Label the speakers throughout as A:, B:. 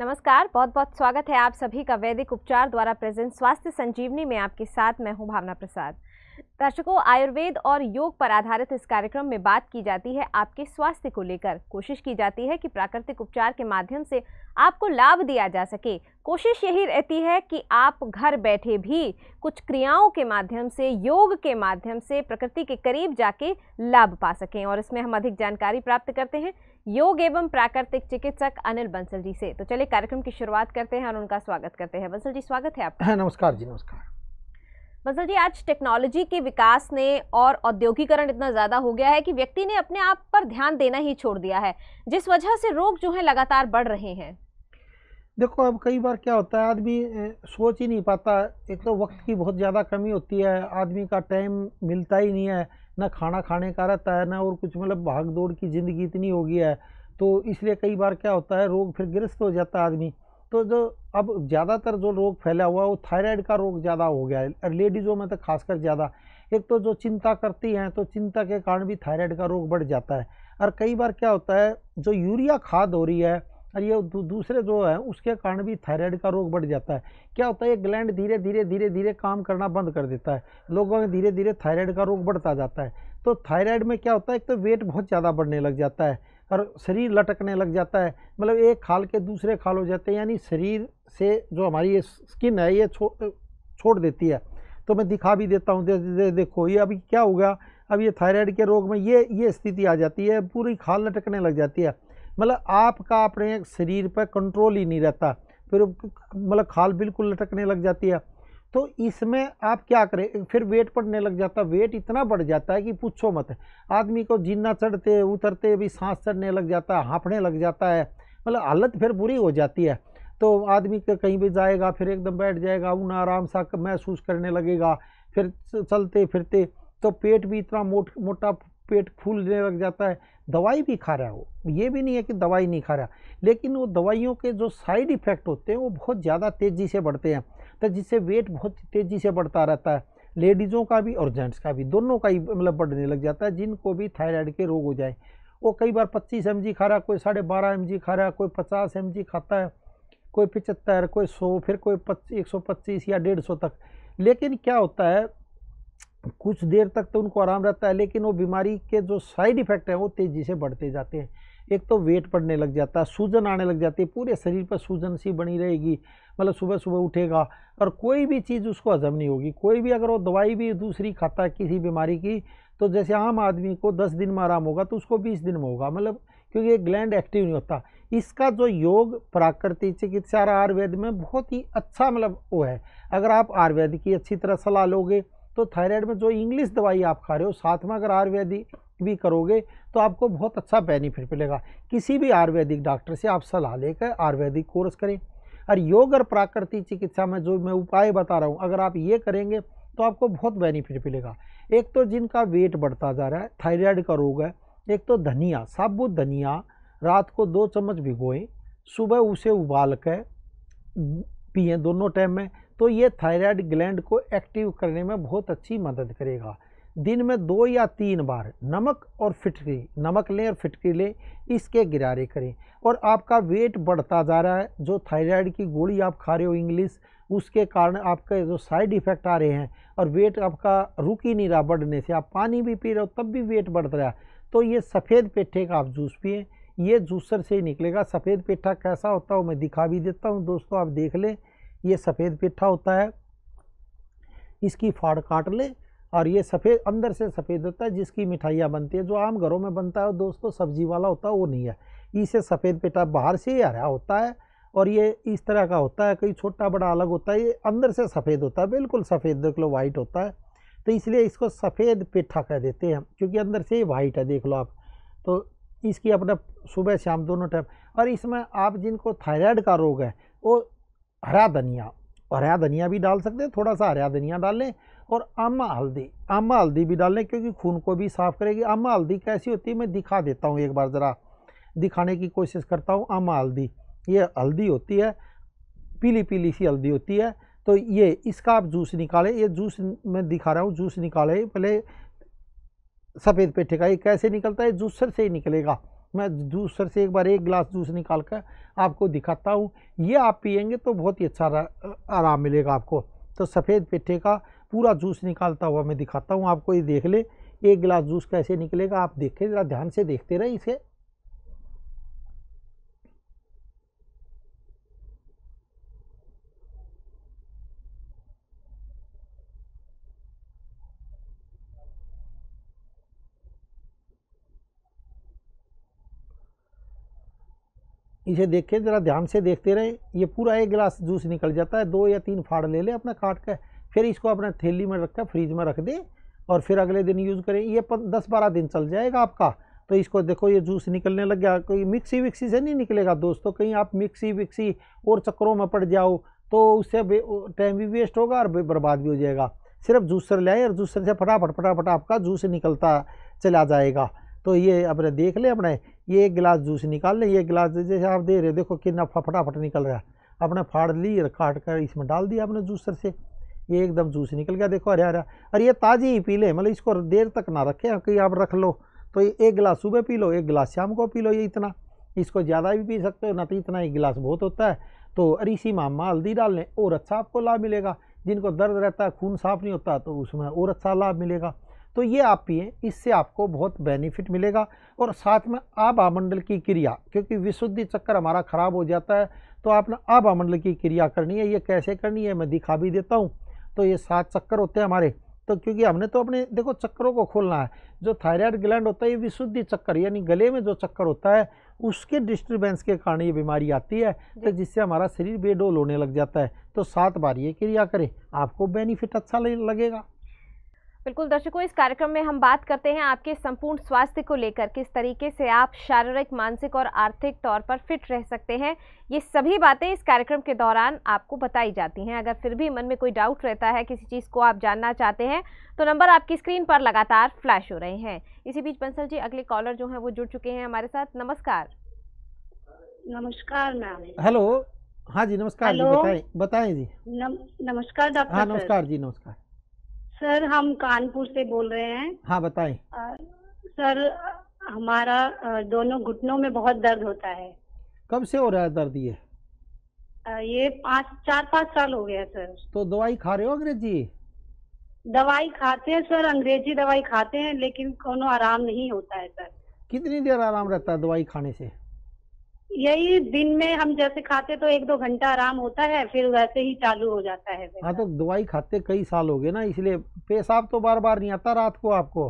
A: नमस्कार बहुत बहुत स्वागत है आप सभी का वैदिक उपचार द्वारा प्रेजेंट स्वास्थ्य संजीवनी में आपके साथ मैं हूं भावना प्रसाद दर्शकों आयुर्वेद और योग पर आधारित इस कार्यक्रम में बात की जाती है आपके स्वास्थ्य को लेकर कोशिश की जाती है कि प्राकृतिक उपचार के माध्यम से आपको लाभ दिया जा सके कोशिश यही रहती है कि आप घर बैठे भी कुछ क्रियाओं के माध्यम से योग के माध्यम से प्रकृति के करीब जाके लाभ पा सकें और इसमें हम अधिक जानकारी प्राप्त करते हैं योग एवं प्राकृतिक चिकित्सक अनिल बंसल जी से तो चलिए कार्यक्रम की शुरुआत करते हैं और उनका स्वागत करते हैं बंसल जी स्वागत है आपका
B: हाँ, नमस्कार जी नमस्कार
A: बसल जी आज टेक्नोलॉजी के विकास ने और औद्योगिकरण इतना ज़्यादा हो गया है कि व्यक्ति ने अपने आप पर ध्यान देना ही छोड़ दिया है जिस वजह से रोग जो है लगातार बढ़ रहे हैं
B: देखो अब कई बार क्या होता है आदमी सोच ही नहीं पाता एक तो वक्त की बहुत ज़्यादा कमी होती है आदमी का टाइम मिलता ही नहीं है ना खाना खाने का रहता है ना और कुछ मतलब भाग दौड़ की ज़िंदगी इतनी हो गई है तो इसलिए कई बार क्या होता है रोग फिर ग्रस्त हो जाता है आदमी तो जो अब ज़्यादातर जो रोग फैला हुआ है वो थायराइड का रोग ज़्यादा हो गया है और लेडीज़ों में तो खासकर ज़्यादा एक तो जो चिंता करती हैं तो चिंता के कारण भी थायराइड का रोग बढ़ जाता है और कई बार क्या होता है जो यूरिया खाद हो रही है और ये दू, दूसरे जो है उसके कारण भी थायराइड का रोग बढ़ जाता है क्या होता है ये ग्लैंड धीरे धीरे धीरे धीरे काम करना बंद कर देता है लोगों में धीरे धीरे थायराइड का रोग बढ़ता जाता है तो थायराइड में क्या होता है एक तो वेट बहुत ज़्यादा बढ़ने लग जाता है और शरीर लटकने लग जाता है मतलब एक खाल के दूसरे खाल हो जाते हैं यानी शरीर से जो हमारी ये स्किन है ये छो, छोड़ देती है तो मैं दिखा भी देता हूँ दे, दे, देखो ये अभी क्या होगा अब ये थायराइड के रोग में ये ये स्थिति आ जाती है पूरी खाल लटकने लग जाती है मतलब आपका अपने शरीर पर कंट्रोल ही नहीं रहता फिर मतलब खाल बिल्कुल लटकने लग जाती है तो इसमें आप क्या करें फिर वेट पड़ने लग जाता है वेट इतना बढ़ जाता है कि पूछो मत आदमी को जीना चढ़ते उतरते भी सांस चढ़ने लग जाता है हाँफने लग जाता है मतलब हालत फिर बुरी हो जाती है तो आदमी कहीं भी जाएगा फिर एकदम बैठ जाएगा ऊना आराम सा महसूस करने लगेगा फिर चलते फिरते तो पेट भी इतना मोट मोटा पेट फूलने लग जाता है दवाई भी खा रहा है वो ये भी नहीं है कि दवाई नहीं खा रहा लेकिन वो दवाइयों के जो साइड इफ़ेक्ट होते हैं वो बहुत ज़्यादा तेज़ी से बढ़ते हैं तो जिससे वेट बहुत तेज़ी से बढ़ता रहता है लेडीज़ों का भी और जेंट्स का भी दोनों का ही मतलब बढ़ने लग जाता है जिनको भी थायराइड के रोग हो जाए वो कई बार पच्चीस एम खा रहा कोई साढ़े बारह एम खा रहा कोई पचास एम खाता है कोई पचहत्तर कोई सौ फिर कोई पच्चीस एक सौ पच्चीस या डेढ़ सौ तक लेकिन क्या होता है कुछ देर तक तो उनको आराम रहता है लेकिन वो बीमारी के जो साइड इफ़ेक्ट हैं वो तेज़ी से बढ़ते जाते हैं एक तो वेट बढ़ने लग जाता है सूजन आने लग जाती है पूरे शरीर पर सूजन सी बनी रहेगी मतलब सुबह सुबह उठेगा और कोई भी चीज़ उसको हजम नहीं होगी कोई भी अगर वो दवाई भी दूसरी खाता है किसी बीमारी की तो जैसे आम आदमी को दस दिन में आराम होगा तो उसको बीस दिन में होगा मतलब क्योंकि एक ग्लैंड एक्टिव नहीं होता इसका जो योग प्राकृतिक चिकित्सा आयुर्वेद में बहुत ही अच्छा मतलब वो है अगर आप आयुर्वेद की अच्छी तरह सलाह लोगे तो थायराइड में जो इंग्लिश दवाई आप खा रहे हो साथ में अगर आयुर्वेदिक भी करोगे तो आपको बहुत अच्छा बेनिफिट मिलेगा किसी भी आयुर्वेदिक डॉक्टर से आप सलाह लेकर आयुर्वेदिक कोर्स करें और योग और प्राकृतिक चिकित्सा में जो मैं उपाय बता रहा हूँ अगर आप ये करेंगे तो आपको बहुत बेनिफिट मिलेगा एक तो जिनका वेट बढ़ता जा रहा है थायराइड का रोग है एक तो धनिया साबुत धनिया रात को दो चम्मच भिगोएं सुबह उसे उबाल कर पिए दोनों टाइम में तो ये थायराइड ग्लैंड को एक्टिव करने में बहुत अच्छी मदद करेगा दिन में दो या तीन बार नमक और फिटकरी नमक लें और फिटकरी लें इसके गिरारे करें और आपका वेट बढ़ता जा रहा है जो थायराइड की गोली आप खा रहे हो इंग्लिश उसके कारण आपके जो साइड इफ़ेक्ट आ रहे हैं और वेट आपका रुक ही नहीं रहा बढ़ने से आप पानी भी पी रहे हो तब भी वेट बढ़ रहा है तो ये सफ़ेद पेठे का आप जूस पिए ये जूसर से ही निकलेगा सफ़ेद पेठा कैसा होता हो मैं दिखा भी देता हूँ दोस्तों आप देख लें ये सफ़ेद पिट्ठा होता है इसकी फाड़ काट ले और ये सफ़ेद अंदर से सफ़ेद होता है जिसकी मिठाइयाँ बनती है जो आम घरों में बनता है दोस्तों सब्जी वाला होता है वो नहीं है इसे सफ़ेद पिट्ठा बाहर से ही हरा होता है और ये इस तरह का होता है कहीं छोटा बड़ा अलग होता है ये अंदर से सफ़ेद होता है बिल्कुल सफ़ेद देख लो वाइट होता है तो इसलिए इसको सफ़ेद पिट्ठा कह देते हैं क्योंकि अंदर से ही वाइट है देख लो आप तो इसकी अपना सुबह शाम दोनों टाइम और इसमें आप जिनको थायराइड का रोग है वो हरा धनिया और हरा धनिया भी डाल सकते हैं थोड़ा सा हरा धनिया डाल लें और आमा हल्दी आमा हल्दी भी डाल लें क्योंकि खून को भी साफ़ करेगी आमा हल्दी कैसी होती है मैं दिखा देता हूँ एक बार ज़रा दिखाने की कोशिश करता हूँ आमा हल्दी ये हल्दी होती है पीली पीली सी हल्दी होती है तो ये इसका आप जूस निकालें ये जूस मैं दिखा रहा हूँ जूस निकालें पहले सफ़ेद पेठे का ये कैसे निकलता है जूसर से ही निकलेगा मैं दूसरे से एक बार एक गिलास जूस निकाल कर आपको दिखाता हूँ ये आप पियेंगे तो बहुत ही अच्छा आराम मिलेगा आपको तो सफ़ेद पिट्ठे का पूरा जूस निकालता हुआ मैं दिखाता हूँ आपको ये देख ले एक गिलास जूस कैसे निकलेगा आप देखें ज़रा ध्यान से देखते रहे इसे इसे के ज़रा ध्यान से देखते रहें ये पूरा एक गिलास जूस निकल जाता है दो या तीन फाड़ ले लें अपना काट कर फिर इसको अपने थैली में रख कर में रख दें और फिर अगले दिन यूज़ करें ये दस बारह दिन चल जाएगा आपका तो इसको देखो ये जूस निकलने लग गया कोई मिक्सी विक्सी से नहीं निकलेगा दोस्तों कहीं आप मिक्सी विक्सी और चक्करों में पड़ जाओ तो उससे टाइम भी वेस्ट होगा और बर्बाद भी हो जाएगा सिर्फ जूसर ले और जूसर से फटाफट फटाफट आपका जूस निकलता चला जाएगा तो ये अपने देख ले अपने ये एक गिलास जूस निकाल ले ये गिलास जैसे आप दे रहे देखो कितना फटाफट निकल रहा है अपने फाड़ ली काट कर इसमें डाल दिया अपने जूसर से ये एकदम जूस निकल गया देखो अरे हरा और ये ताज़ी ही पी ले मतलब इसको देर तक ना रखें कि आप रख लो तो ये एक गिलास सुबह पी लो एक गिलास शाम को पी लो ये इतना इसको ज़्यादा भी पी सकते हो ना तो इतना एक गिलास बहुत होता है तो अरीसी इसी माँ हल्दी डाल लें और अच्छा आपको लाभ मिलेगा जिनको दर्द रहता है खून साफ नहीं होता तो उसमें और अच्छा लाभ मिलेगा तो ये आप पिए इससे आपको बहुत बेनिफिट मिलेगा और साथ में आब आमंडल की क्रिया क्योंकि विशुद्धि चक्कर हमारा ख़राब हो जाता है तो आपने आब आमंडल की क्रिया करनी है ये कैसे करनी है मैं दिखा भी देता हूँ तो ये सात चक्कर होते हैं हमारे तो क्योंकि हमने तो अपने देखो चक्करों को खोलना है जो थायराइड ग्लैंड होता है ये विशुद्धि चक्कर यानी गले में जो चक्कर होता है उसके डिस्टर्बेंस के कारण ये बीमारी आती है तो जिससे हमारा शरीर बेडोल होने लग जाता है तो सात बार ये क्रिया करें आपको बेनिफिट अच्छा लगेगा
A: बिल्कुल दर्शकों इस कार्यक्रम में हम बात करते हैं आपके संपूर्ण स्वास्थ्य को लेकर किस तरीके से आप शारीरिक मानसिक और आर्थिक तौर पर फिट रह सकते हैं ये सभी बातें इस कार्यक्रम के दौरान आपको बताई जाती हैं अगर फिर भी मन में कोई डाउट रहता है किसी चीज़ को आप जानना चाहते हैं तो नंबर आपकी स्क्रीन पर लगातार फ्लैश हो रहे हैं इसी बीच बंसल जी अगले कॉलर जो हैं वो जुड़ चुके हैं हमारे साथ नमस्कार नमस्कार मैम
B: हेलो हाँ जी नमस्कार बताए जी
C: नमस्कार डॉक्टर हाँ नमस्कार जी नमस्कार सर हम कानपुर से बोल रहे हैं हाँ बताए सर हमारा दोनों घुटनों में बहुत दर्द होता है
B: कब से हो रहा है दर्द ये
C: ये पाँच चार पाँच साल हो गया सर
B: तो दवाई खा रहे हो अंग्रेजी
C: दवाई खाते हैं सर अंग्रेजी दवाई खाते हैं लेकिन कोनो आराम नहीं होता है सर
B: कितनी देर आराम रहता है दवाई खाने से
C: यही दिन में हम जैसे खाते तो एक दो घंटा आराम होता है फिर वैसे ही चालू हो जाता है हाँ
B: तो दवाई खाते कई साल हो गए ना इसलिए पेशाब तो बार बार नहीं आता रात को आपको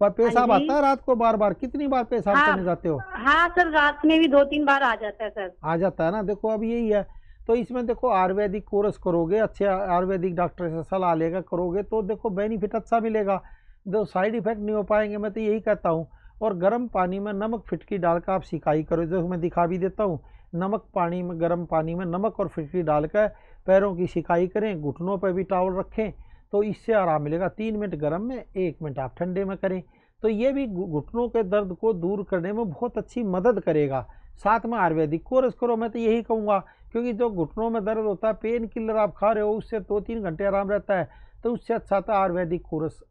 B: पर हाँ पेशाब आता है रात को बार बार कितनी बार पेशाब हाँ, करने जाते हो
C: हाँ सर रात में भी दो तीन बार आ जाता है सर
B: आ जाता है ना देखो अब यही है तो इसमें देखो आयुर्वेदिक कोर्स करोगे अच्छे आयुर्वेदिक डॉक्टर से सलाह लेगा करोगे तो देखो बेनिफिट अच्छा मिलेगा जो साइड इफेक्ट नहीं हो पाएंगे मैं तो यही कहता हूँ और गर्म पानी में नमक फिटकी डालकर आप सिकाई करो जो मैं दिखा भी देता हूँ नमक पानी में गर्म पानी में नमक और फिटकी डालकर पैरों की सिकाई करें घुटनों पर भी टावल रखें तो इससे आराम मिलेगा तीन मिनट गर्म में एक मिनट आप ठंडे में करें तो ये भी घुटनों के दर्द को दूर करने में बहुत अच्छी मदद करेगा साथ में आयुर्वेदिक कोर्स करो मैं तो यही कहूँगा क्योंकि जो घुटनों में दर्द होता है पेन किलर आप खा रहे हो उससे दो तो तीन घंटे आराम रहता है तो उससे अच्छा था तो आयुर्वेदिक कोर्स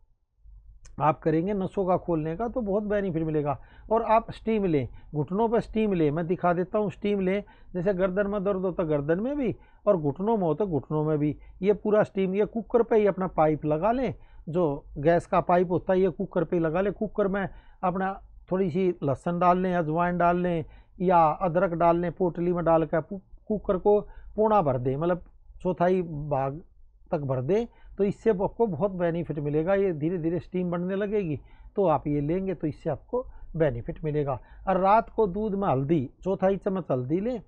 B: आप करेंगे नसों का खोलने का तो बहुत बेनिफिट मिलेगा और आप स्टीम लें घुटनों पर स्टीम लें मैं दिखा देता हूँ स्टीम लें जैसे गर्दन में दर्द हो तो गर्दन में भी और घुटनों में हो तो घुटनों में भी ये पूरा स्टीम ये कुकर पे ही अपना पाइप लगा लें जो गैस का पाइप होता है ये कुकर पर ही लगा लें कुकर में अपना थोड़ी सी लहसन डाल लें अजवाइन डाल लें या अदरक डाल लें पोटली में डाल कर कुकर को पोना भर दें मतलब चौथाई भाग तक भर दें तो इससे आपको बहुत बेनिफिट मिलेगा ये धीरे धीरे स्टीम बढ़ने लगेगी तो आप ये लेंगे तो इससे आपको बेनिफिट मिलेगा और रात को दूध में हल्दी चौथाई चम्मच हल्दी लें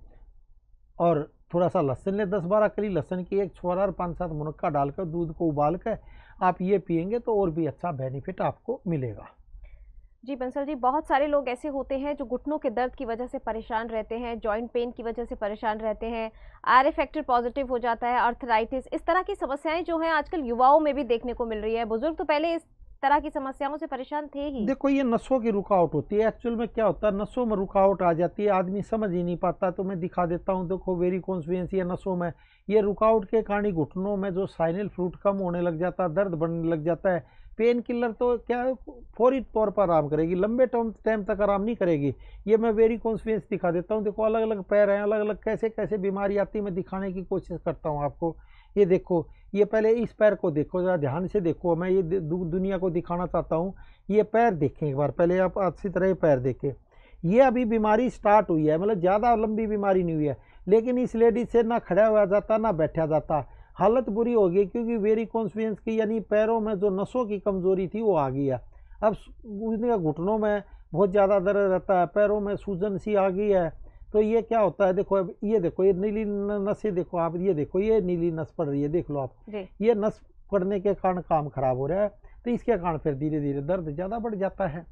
B: और थोड़ा सा लहसुन लें दस बारह करी लहसुन की एक छोरा और पाँच सात मुनक्का डालकर दूध को उबाल कर आप ये पियेंगे तो और भी अच्छा बेनिफिट आपको मिलेगा
A: जी बंसल जी बहुत सारे लोग ऐसे होते हैं जो घुटनों के दर्द की वजह से परेशान रहते हैं जॉइंट पेन की वजह से परेशान रहते हैं आर फैक्टर पॉजिटिव हो जाता है अर्थराइटिस इस तरह की समस्याएं जो हैं आजकल युवाओं में भी देखने को मिल रही है बुजुर्ग तो पहले इस तरह की समस्याओं से परेशान थे ही देखो
B: ये नसों की रुकावट होती है एक्चुअल में क्या होता है नसों में रुकावट आ जाती है आदमी समझ ही नहीं पाता तो मैं दिखा देता हूँ देखो वेरी कॉन्सुएंस या नसों में ये रुकावट के कारण घुटनों में जो साइनल फ्रूट कम होने लग जाता है दर्द बढ़ने लग जाता है पेन किलर तो क्या फौरी तौर पर आराम करेगी लंबे टर्म टाइम तक आराम नहीं करेगी ये मैं वेरी कॉन्फिडेंस दिखा देता हूँ देखो अलग अलग पैर हैं अलग अलग कैसे कैसे बीमारी आती है मैं दिखाने की कोशिश करता हूँ आपको ये देखो ये पहले इस पैर को देखो ज़रा ध्यान से देखो मैं ये दुनिया को दिखाना चाहता हूँ ये पैर देखें एक बार पहले आप अच्छी तरह पैर देखें ये अभी बीमारी स्टार्ट हुई है मतलब ज़्यादा लंबी बीमारी नहीं हुई है लेकिन इस लेडी से ना खड़ा हुआ जाता ना बैठा जाता हालत बुरी हो गई क्योंकि वेरी कॉन्फ्रेंस की यानी पैरों में जो नसों की कमज़ोरी थी वो आ गई है अब उसने घुटनों में बहुत ज़्यादा दर्द रहता है पैरों में सूजन सी आ गई है तो ये क्या होता है देखो अब ये देखो ये नीली नसें देखो आप ये देखो ये नीली नस पड़ रही है देख लो आप ये नस पड़ने के कारण काम खराब हो रहा है तो इसके कारण फिर धीरे धीरे दर्द ज़्यादा बढ़ जाता है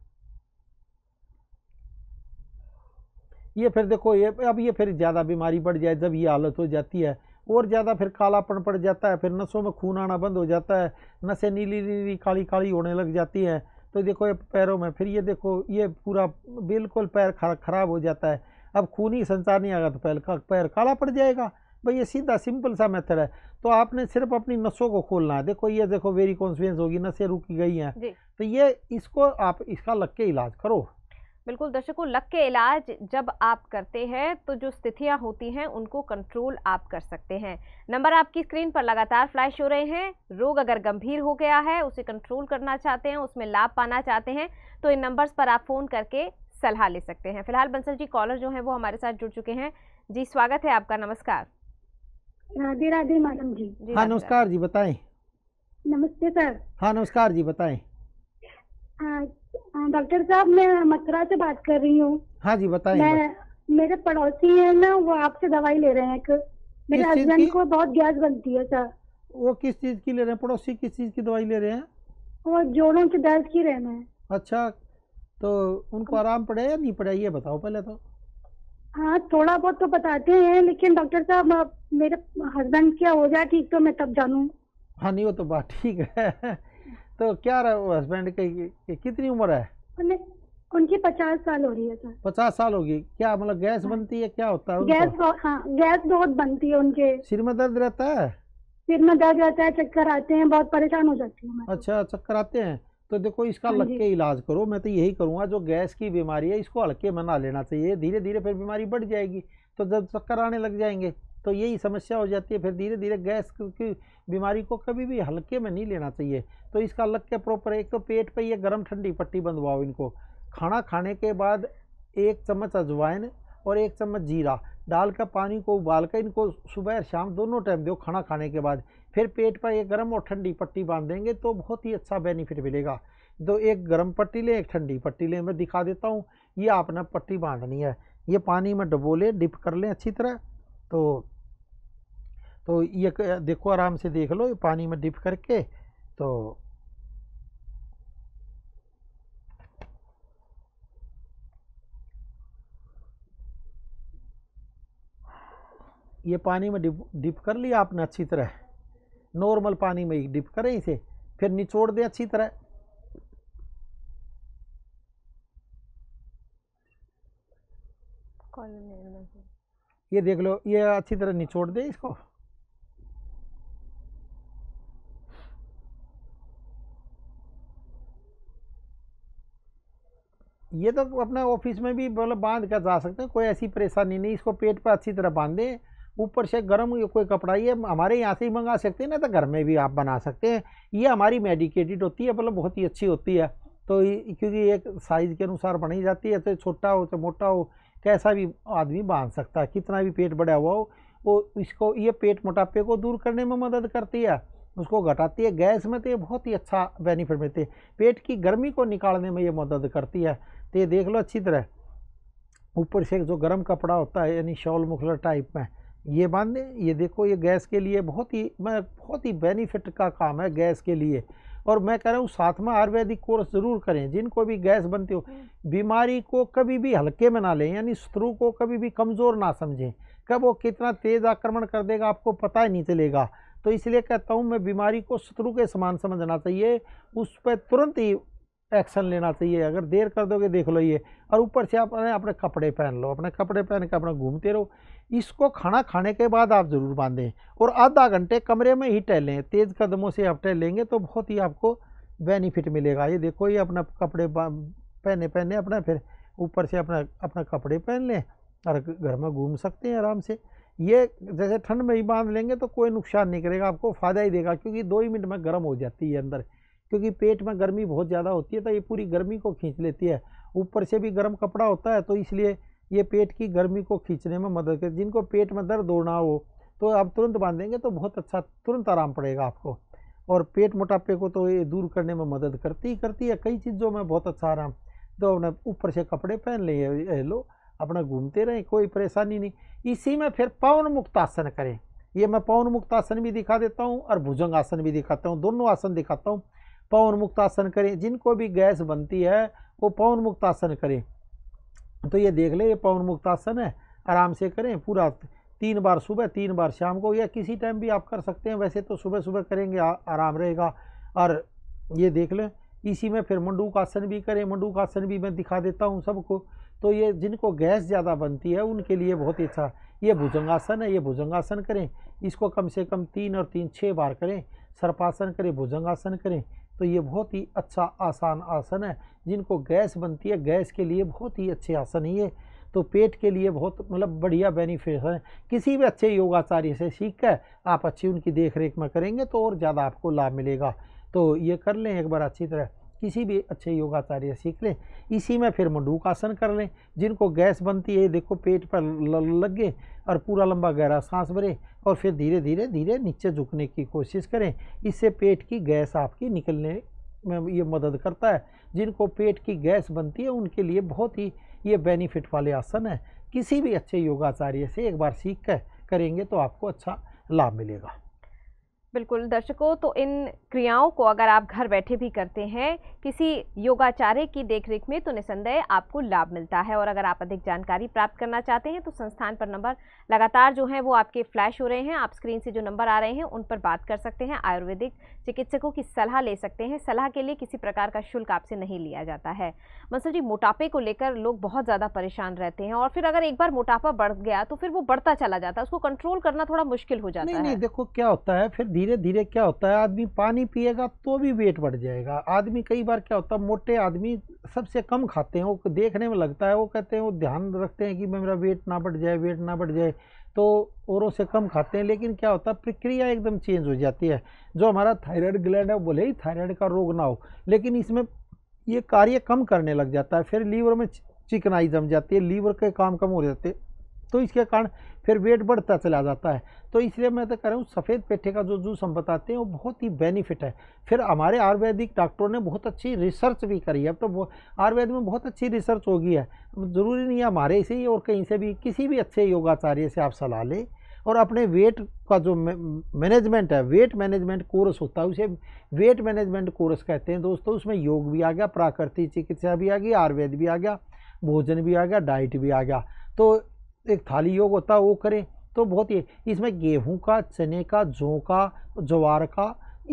B: ये फिर देखो ये अब ये फिर ज़्यादा बीमारी बढ़ जाए जब ये हालत हो जाती है और ज़्यादा फिर कालापन पड़ जाता है फिर नसों में खून आना बंद हो जाता है नसें नीली नीली काली काली होने लग जाती हैं तो देखो ये पैरों में फिर ये देखो ये पूरा बिल्कुल पैर ख़राब हो जाता है अब खून ही संसार नहीं आएगा तो पैर का पैर काला पड़ जाएगा भाई ये सीधा सिंपल सा मेथड है तो आपने सिर्फ अपनी नसों को खोलना है देखो ये देखो वेरी कॉन्फिडेंस होगी नसें रुकी गई हैं तो ये इसको आप इसका लग के इलाज करो
A: बिल्कुल दर्शकों लक के इलाज जब आप करते हैं तो जो स्थितियां होती हैं उनको कंट्रोल आप कर सकते हैं नंबर आपकी स्क्रीन पर लगातार फ्लैश हो रहे हैं रोग अगर गंभीर हो गया है उसे कंट्रोल करना चाहते हैं उसमें लाभ पाना चाहते हैं तो इन नंबर्स पर आप फ़ोन करके सलाह ले सकते हैं फिलहाल बंसल जी कॉलर जो है वो हमारे साथ जुड़ चुके हैं जी स्वागत है आपका नमस्कार
C: राधे राधे मैडम जी हाँ नमस्कार जी बताएं नमस्ते सर
B: हाँ नमस्कार जी बताएं
C: हाँ, डॉक्टर साहब मैं मथुरा से बात कर रही हूँ
B: हाँ जी बताइए मैं
C: मेरे पड़ोसी है ना वो आपसे दवाई ले रहे हैं एक
B: मेरे हस्बैंड को
C: बहुत गैस बनती है सर वो किस चीज की ले रहे हैं पड़ोसी किस चीज की दवाई ले रहे हैं वो जोड़ों के दर्द की रहना है अच्छा तो उनको हाँ। आराम
B: पड़े या नहीं पड़े ये बताओ पहले तो
C: हाँ थोड़ा बहुत तो बताते हैं लेकिन डॉक्टर साहब मेरे हस्बैंड क्या हो जाए ठीक तो मैं तब जानू
B: हाँ नहीं वो तो बात ठीक है तो क्या हस्बैंड की कितनी उम्र
C: है उनकी पचास साल हो रही है सर
B: पचास साल होगी क्या मतलब गैस हाँ। बनती है क्या होता है गैस
C: हाँ गैस बहुत बनती है उनके सिर में दर्द रहता है सिर में दर्द रहता है चक्कर आते हैं बहुत परेशान हो जाती हूँ
B: तो। अच्छा चक्कर आते हैं तो देखो इसका हाँ लग के इलाज करो मैं तो यही करूँगा जो गैस की बीमारी है इसको हल्के मना लेना चाहिए धीरे धीरे फिर बीमारी बढ़ जाएगी तो जब चक्कर आने लग जाएंगे तो यही समस्या हो जाती है फिर धीरे धीरे गैस की बीमारी को कभी भी हल्के में नहीं लेना चाहिए तो इसका लग के प्रॉपर एक तो पेट पे ये गर्म ठंडी पट्टी बंधवाओ इनको खाना खाने के बाद एक चम्मच अजवाइन और एक चम्मच जीरा डाल कर पानी को उबाल कर इनको सुबह और शाम दोनों टाइम दो खाना खाने के बाद फिर पेट पर एक गर्म और ठंडी पट्टी बांध देंगे तो बहुत ही अच्छा बेनिफिट मिलेगा तो एक गर्म पट्टी लें एक ठंडी पट्टी लें मैं दिखा देता हूँ ये आपने पट्टी बांधनी है ये पानी में डबो लें डिप कर लें अच्छी तरह तो तो ये देखो आराम से देख लो ये पानी में डिप करके तो ये पानी में डिप डिप कर लिया आपने अच्छी तरह नॉर्मल पानी में डिप करें इसे फिर निचोड़ दें अच्छी
C: तरह कॉलोनी
B: ये देख लो ये अच्छी तरह निचोड़ दे इसको ये तो अपना ऑफिस में भी मतलब बांध कर जा सकते हैं कोई ऐसी परेशानी नहीं इसको पेट पर अच्छी तरह बांध दें ऊपर से गर्म कोई कपड़ा ये हमारे यहाँ से ही मंगा सकते हैं ना तो घर में भी आप बना सकते हैं ये हमारी मेडिकेटेड होती है मतलब बहुत ही अच्छी होती है तो क्योंकि एक साइज़ के अनुसार बनाई जाती है तो छोटा हो चाहे मोटा हो कैसा भी आदमी बांध सकता है कितना भी पेट बढ़ा हुआ हो वो इसको ये पेट मोटापे को दूर करने में मदद करती है उसको घटाती है गैस में तो ये बहुत ही अच्छा बेनिफिट मिलती है पेट की गर्मी को निकालने में ये मदद करती है तो ये देख लो अच्छी तरह ऊपर से जो गर्म कपड़ा होता है यानी शॉल मुखलर टाइप में ये बांध ये देखो ये गैस के लिए बहुत ही मैं बहुत ही बेनिफिट का काम है गैस के लिए और मैं कह रहा हूँ सातवां आयुर्वेदिक कोर्स ज़रूर करें जिनको भी गैस बनती हो हम्म। बीमारी को कभी भी हल्के में ना लें यानी शत्रु को कभी भी कमज़ोर ना समझें कब वो कितना तेज़ आक्रमण कर देगा आपको पता ही नहीं चलेगा तो इसलिए कहता हूँ मैं बीमारी को शत्रु के समान समझना चाहिए उस पर तुरंत ही एक्शन लेना चाहिए अगर देर कर दोगे देख लो ये और ऊपर से आप अपने कपड़े पहन लो अपने कपड़े पहन के अपना घूमते रहो इसको खाना खाने के बाद आप ज़रूर बांधें और आधा घंटे कमरे में ही टहलें तेज़ कदमों से आप टहलेंगे तो बहुत ही आपको बेनिफिट मिलेगा ये देखो ये अपना कपड़े पहने पहने अपना फिर ऊपर से अपना अपना कपड़े पहन लें और घर में घूम सकते हैं आराम से ये जैसे ठंड में ही बांध लेंगे तो कोई नुकसान नहीं करेगा आपको फ़ायदा ही देगा क्योंकि दो ही मिनट में गर्म हो जाती है अंदर क्योंकि पेट में गर्मी बहुत ज़्यादा होती है तो ये पूरी गर्मी को खींच लेती है ऊपर से भी गर्म कपड़ा होता है तो इसलिए ये पेट की गर्मी को खींचने में मदद करती है जिनको पेट में दर्द दौड़ना हो तो आप तुरंत बांधेंगे तो बहुत अच्छा तुरंत आराम पड़ेगा आपको और पेट मोटापे को तो ये दूर करने में मदद करती ही करती है कई चीज़ों में बहुत अच्छा आराम तो अपने ऊपर से कपड़े पहन लिए लो अपना घूमते रहें कोई परेशानी नहीं इसी में फिर पवन मुक्तासन करें ये मैं पवन मुक्तासन भी दिखा देता हूँ और भुजंग आसन भी दिखाता हूँ दोनों आसन दिखाता हूँ पवन आसन करें जिनको भी गैस बनती है वो पवन मुक्तासन करें तो ये देख लें ये पवन मुक्तासन है आराम से करें पूरा तीन बार सुबह तीन बार शाम को या किसी टाइम भी आप कर सकते हैं वैसे तो सुबह सुबह करेंगे आ, आराम रहेगा और ये देख लें इसी में फिर मंडूक आसन भी करें मंडूक आसन भी मैं दिखा देता हूँ सबको तो ये जिनको गैस ज़्यादा बनती है उनके लिए बहुत ही अच्छा ये भुजंगासन है ये भुजंगासन करें इसको कम से कम तीन और तीन छः बार करें सर्पासन करें भुजंगासन करें तो ये बहुत ही अच्छा आसान आसन है जिनको गैस बनती है गैस के लिए बहुत ही अच्छे आसन है ये तो पेट के लिए बहुत मतलब बढ़िया बेनिफिट है किसी भी अच्छे योगाचार्य से सीख कर आप अच्छी उनकी देख रेख में करेंगे तो और ज़्यादा आपको लाभ मिलेगा तो ये कर लें एक बार अच्छी तरह किसी भी अच्छे योगाचार्य सीख लें इसी में फिर मंडूक आसन कर लें जिनको गैस बनती है देखो पेट पर लग गए और पूरा लंबा गहरा सांस भरें और फिर धीरे धीरे धीरे नीचे झुकने की कोशिश करें इससे पेट की गैस आपकी निकलने में ये मदद करता है जिनको पेट की गैस बनती है उनके लिए बहुत ही ये बेनिफिट वाले आसन है किसी भी अच्छे योगाचार्य से एक बार सीख कर करेंगे तो आपको अच्छा लाभ मिलेगा
A: बिल्कुल दर्शकों तो इन क्रियाओं को अगर आप घर बैठे भी करते हैं किसी योगाचार्य की देखरेख में तो निसंदेह आपको लाभ मिलता है और अगर आप अधिक जानकारी प्राप्त करना चाहते हैं तो संस्थान पर नंबर लगातार जो है वो आपके फ्लैश हो रहे हैं आप स्क्रीन से जो नंबर आ रहे हैं उन पर बात कर सकते हैं आयुर्वेदिक चिकित्सकों की सलाह ले सकते हैं सलाह के लिए किसी प्रकार का शुल्क आपसे नहीं लिया जाता है मंसूर जी मोटापे को लेकर लोग बहुत ज़्यादा परेशान रहते हैं और फिर अगर एक बार मोटापा बढ़ गया तो फिर वो बढ़ता चला जाता है उसको कंट्रोल करना थोड़ा मुश्किल हो जाता है
B: देखो क्या होता है फिर धीरे धीरे क्या होता है आदमी पानी पिएगा तो भी वेट बढ़ जाएगा आदमी कई बार क्या होता है मोटे आदमी सबसे कम खाते हैं वो देखने में लगता है वो कहते हैं वो ध्यान रखते हैं कि मेरा वेट ना बढ़ जाए वेट ना बढ़ जाए तो औरों से कम खाते हैं लेकिन क्या होता है प्रक्रिया एकदम चेंज हो जाती है जो हमारा थायराइड ग्लैंड है बोले ही थायराइड का रोग ना हो लेकिन इसमें ये कार्य कम करने लग जाता है फिर लीवर में चिकनाई जम जाती है लीवर के काम कम हो जाते हैं तो इसके कारण फिर वेट बढ़ता चला जाता है तो इसलिए मैं तो कह रहा हूँ सफ़ेद पेठे का जो जूस हम बताते हैं वो बहुत ही बेनिफिट है फिर हमारे आयुर्वेदिक डॉक्टरों ने बहुत अच्छी रिसर्च भी करी है अब तो आयुर्वेद में बहुत अच्छी रिसर्च होगी है ज़रूरी नहीं है हमारे से ही और कहीं से भी किसी भी अच्छे योगाचार्य से आप सलाह लें और अपने वेट का जो मैनेजमेंट है वेट मैनेजमेंट कोर्स होता है उसे वेट मैनेजमेंट कोर्स कहते हैं दोस्तों उसमें योग भी आ गया प्राकृतिक चिकित्सा भी आ गई आयुर्वेद भी आ गया भोजन भी आ गया डाइट भी आ गया तो तो एक थाली योग होता है वो करें तो बहुत ही इसमें गेहूं का चने का जौ का ज्वार का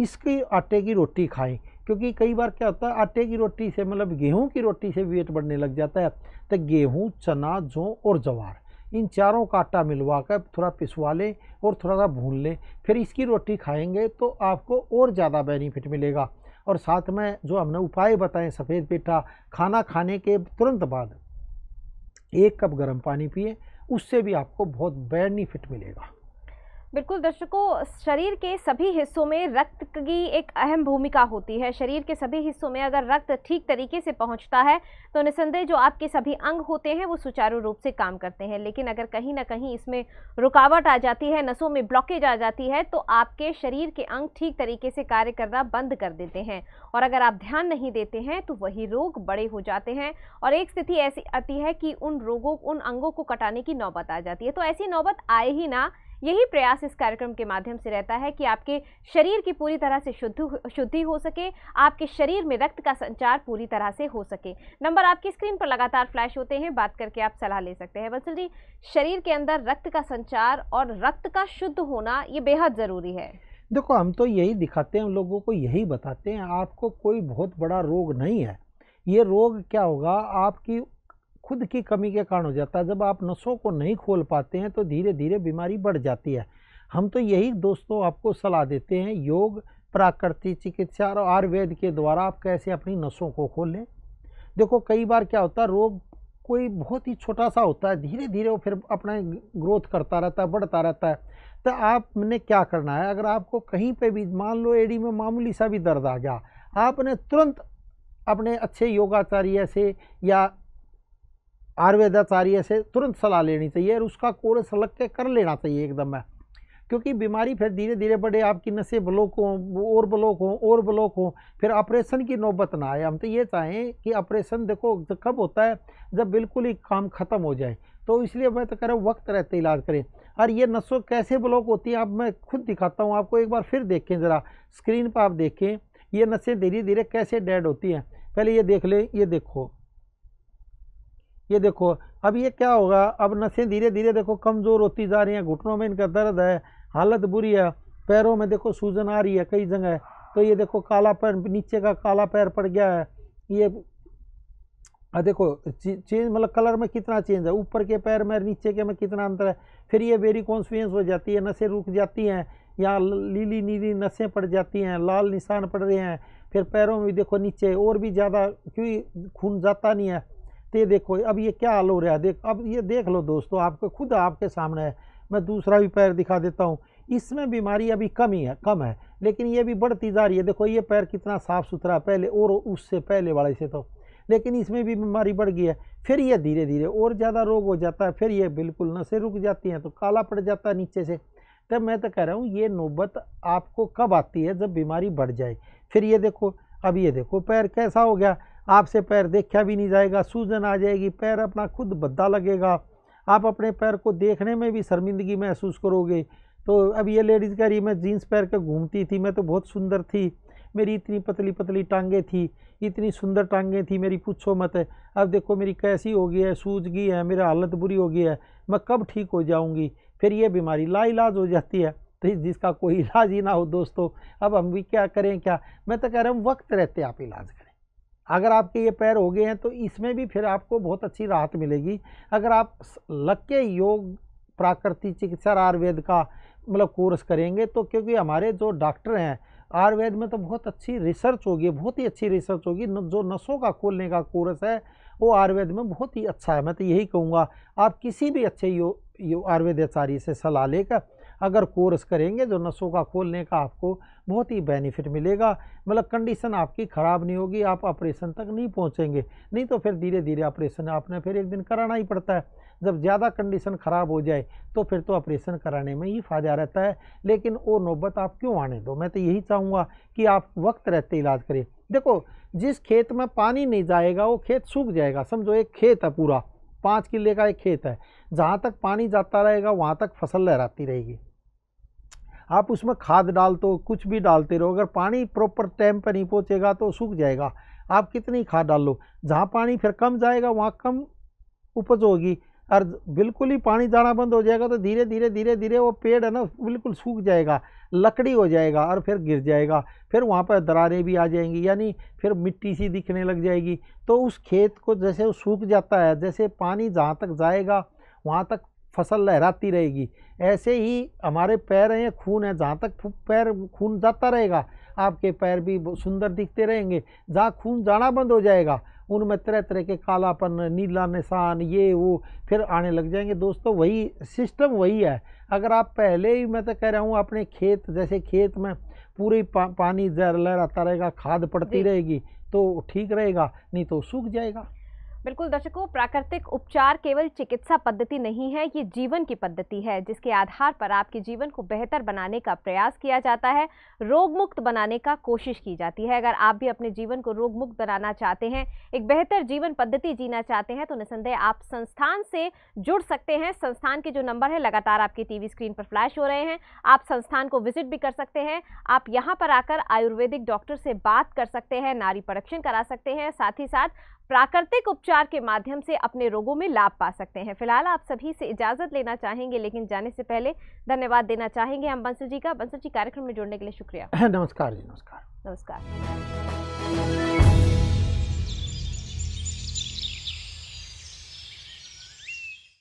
B: इसके आटे की रोटी खाएं क्योंकि कई बार क्या होता है आटे की रोटी से मतलब गेहूं की रोटी से वेट बढ़ने लग जाता है तो गेहूं चना जौ और ज्वार इन चारों का आटा मिलवा कर थोड़ा पिसवा लें और थोड़ा सा भून लें फिर इसकी रोटी खाएंगे तो आपको और ज़्यादा बेनिफिट मिलेगा और साथ में जो हमने उपाय बताए सफ़ेद पेठा खाना खाने के तुरंत बाद एक कप गर्म पानी पिए उससे भी आपको बहुत बेनिफिट मिलेगा
A: बिल्कुल दर्शकों शरीर के सभी हिस्सों में रक्त की एक अहम भूमिका होती है शरीर के सभी हिस्सों में अगर रक्त ठीक तरीके से पहुंचता है तो निसंदेह जो आपके सभी अंग होते हैं वो सुचारू रूप से काम करते हैं लेकिन अगर कहीं ना कहीं इसमें रुकावट आ जाती है नसों में ब्लॉकेज आ जाती है तो आपके शरीर के अंग ठीक तरीके से कार्य करना बंद कर देते हैं और अगर आप ध्यान नहीं देते हैं तो वही रोग बड़े हो जाते हैं और एक स्थिति ऐसी आती है कि उन रोगों उन अंगों को कटाने की नौबत आ जाती है तो ऐसी नौबत आए ही ना यही प्रयास इस कार्यक्रम के माध्यम से रहता है कि आपके शरीर की पूरी तरह से शुद्ध शुद्धि हो सके आपके शरीर में रक्त का संचार पूरी तरह से हो सके नंबर आपकी स्क्रीन पर लगातार फ्लैश होते हैं बात करके आप सलाह ले सकते हैं बंसल जी शरीर के अंदर रक्त का संचार और रक्त का शुद्ध होना ये बेहद ज़रूरी है
B: देखो हम तो यही दिखाते हैं लोगों को यही बताते हैं आपको कोई बहुत बड़ा रोग नहीं है ये रोग क्या होगा आपकी खुद की कमी के कारण हो जाता है जब आप नसों को नहीं खोल पाते हैं तो धीरे धीरे बीमारी बढ़ जाती है हम तो यही दोस्तों आपको सलाह देते हैं योग प्राकृतिक चिकित्सा और आयुर्वेद के द्वारा आप कैसे अपनी नसों को खोलें देखो कई बार क्या होता है रोग कोई बहुत ही छोटा सा होता है धीरे धीरे वो फिर अपना ग्रोथ करता रहता है बढ़ता रहता है तो आपने क्या करना है अगर आपको कहीं पे भी मान लो एडी में मामूली सा भी दर्द आ गया आपने तुरंत अपने अच्छे योगाचार्य से या आयुर्वेदाचार्य से तुरंत सलाह लेनी चाहिए और उसका कोर्स लग के कर लेना चाहिए एकदम में क्योंकि बीमारी फिर धीरे धीरे बढ़े आपकी नशे ब्लॉक हों और ब्लॉक हों और ब्लॉक हों फिर ऑपरेशन की नौबत ना आए हम तो ये चाहें कि ऑपरेशन देखो कब होता है जब बिल्कुल ही काम ख़त्म हो जाए तो इसलिए मैं तो कह रहा हूँ वक्त रहते इलाज करें और ये नसों कैसे ब्लॉक होती हैं आप मैं खुद दिखाता हूँ आपको एक बार फिर देखें ज़रा स्क्रीन पर आप देखें ये नशें धीरे धीरे कैसे डेड होती हैं पहले ये देख लें ये देखो ये देखो अब ये क्या होगा अब नसें धीरे धीरे देखो कमज़ोर होती जा रही हैं घुटनों में इनका दर्द है हालत बुरी है पैरों में देखो सूजन आ रही है कई जगह तो ये देखो काला पैर नीचे का काला पैर पड़ गया है ये देखो चेंज मतलब कलर में कितना चेंज है ऊपर के पैर में नीचे के में कितना अंतर है फिर ये वेरी कॉन्फ्लुएंस हो जाती है नशे रुक जाती हैं या लीली नीली नशें पड़ जाती हैं लाल निशान पड़ रहे हैं फिर पैरों में देखो नीचे और भी ज़्यादा क्योंकि खून जाता नहीं है ये देखो अब ये क्या हाल हो रहा है देख अब ये देख लो दोस्तों आपको खुद आपके सामने है मैं दूसरा भी पैर दिखा देता हूँ इसमें बीमारी अभी कम ही है कम है लेकिन ये भी बढ़ती जा रही है देखो ये पैर कितना साफ़ सुथरा पहले और उससे पहले वाले से तो लेकिन इसमें भी बीमारी बढ़ गई है फिर ये धीरे धीरे और ज़्यादा रोग हो जाता है फिर ये बिल्कुल से रुक जाती हैं तो काला पड़ जाता है नीचे से तब मैं तो कह रहा हूँ ये नौबत आपको कब आती है जब बीमारी बढ़ जाए फिर ये देखो अब ये देखो पैर कैसा हो गया आपसे पैर देखा भी नहीं जाएगा सूजन आ जाएगी पैर अपना खुद भद्दा लगेगा आप अपने पैर को देखने में भी शर्मिंदगी महसूस करोगे तो अब ये लेडीज़ कह रही मैं जीन्स पैर के घूमती थी मैं तो बहुत सुंदर थी मेरी इतनी पतली पतली टांगे थी इतनी सुंदर टांगें थी मेरी पूछो मत है अब देखो मेरी कैसी हो गई है सूज गई है मेरी हालत बुरी हो गई है मैं कब ठीक हो जाऊंगी फिर ये बीमारी लाइलाज हो जाती है तो जिसका कोई इलाज ही ना हो दोस्तों अब हम भी क्या करें क्या मैं तो कह रहा हूँ वक्त रहते आप इलाज करें अगर आपके ये पैर हो गए हैं तो इसमें भी फिर आपको बहुत अच्छी राहत मिलेगी अगर आप लग के योग प्राकृतिक चिकित्सा आयुर्वेद का मतलब कोर्स करेंगे तो क्योंकि हमारे जो डॉक्टर हैं आयुर्वेद में तो बहुत अच्छी रिसर्च होगी बहुत ही अच्छी रिसर्च होगी जो नसों का खोलने का कोर्स है वो आयुर्वेद में बहुत ही अच्छा है मैं तो यही कहूँगा आप किसी भी अच्छे यो, यो आयुर्वेदाचार्य से सलाह लेकर अगर कोर्स करेंगे जो नसों का खोलने का आपको बहुत ही बेनिफिट मिलेगा मतलब कंडीशन आपकी ख़राब नहीं होगी आप ऑपरेशन तक नहीं पहुँचेंगे नहीं तो फिर धीरे धीरे ऑपरेशन आपने फिर एक दिन कराना ही पड़ता है जब ज़्यादा कंडीशन ख़राब हो जाए तो फिर तो ऑपरेशन कराने में ही फ़ायदा रहता है लेकिन वो नौबत आप क्यों आने दो मैं तो यही चाहूँगा कि आप वक्त रहते इलाज करें देखो जिस खेत में पानी नहीं जाएगा वो खेत सूख जाएगा समझो एक खेत है पूरा पाँच किले का एक खेत है जहाँ तक पानी जाता रहेगा वहाँ तक फसल लहराती रहेगी आप उसमें खाद डाल दो कुछ भी डालते रहो अगर पानी प्रॉपर टाइम पर नहीं पहुँचेगा तो सूख जाएगा आप कितनी खाद डाल लो जहाँ पानी फिर कम जाएगा वहाँ कम उपज होगी और बिल्कुल ही पानी जाना बंद हो जाएगा तो धीरे धीरे धीरे धीरे वो पेड़ है ना बिल्कुल सूख जाएगा लकड़ी हो जाएगा और फिर गिर जाएगा फिर वहाँ पर दरारें भी आ जाएंगी यानी फिर मिट्टी सी दिखने लग जाएगी तो उस खेत को जैसे सूख जाता है जैसे पानी जहाँ तक जाएगा वहाँ तक फसल लहराती रहेगी ऐसे ही हमारे पैर हैं खून है जहाँ तक पैर खून जाता रहेगा आपके पैर भी सुंदर दिखते रहेंगे जहाँ खून जाना बंद हो जाएगा उनमें तरह तरह के कालापन नीला निशान ये वो फिर आने लग जाएंगे दोस्तों वही सिस्टम वही है अगर आप पहले ही मैं तो कह रहा हूँ अपने खेत जैसे खेत में पूरे पा, पानी लहराता रहेगा खाद पड़ती रहेगी तो ठीक रहेगा नहीं तो सूख जाएगा
A: बिल्कुल दर्शकों प्राकृतिक उपचार केवल चिकित्सा पद्धति नहीं है ये जीवन की पद्धति है जिसके आधार पर आपके जीवन को बेहतर बनाने का प्रयास किया जाता है रोग मुक्त बनाने का कोशिश की जाती है अगर आप भी अपने जीवन को रोग मुक्त बनाना चाहते हैं एक बेहतर जीवन पद्धति जीना चाहते हैं तो निसंदेह आप संस्थान से जुड़ सकते हैं संस्थान के जो नंबर है लगातार आपकी टीवी स्क्रीन पर फ्लैश हो रहे हैं आप संस्थान को विजिट भी कर सकते हैं आप यहाँ पर आकर आयुर्वेदिक डॉक्टर से बात कर सकते हैं नारी परीक्षण करा सकते हैं साथ ही साथ प्राकृतिक उपचार के माध्यम से अपने रोगों में लाभ पा सकते हैं फिलहाल आप सभी से इजाजत लेना चाहेंगे लेकिन जाने से पहले धन्यवाद देना चाहेंगे हम बंसल जी का बंसु जी कार्यक्रम में जुड़ने के लिए शुक्रिया नमस्कार जी नमस्कार नमस्कार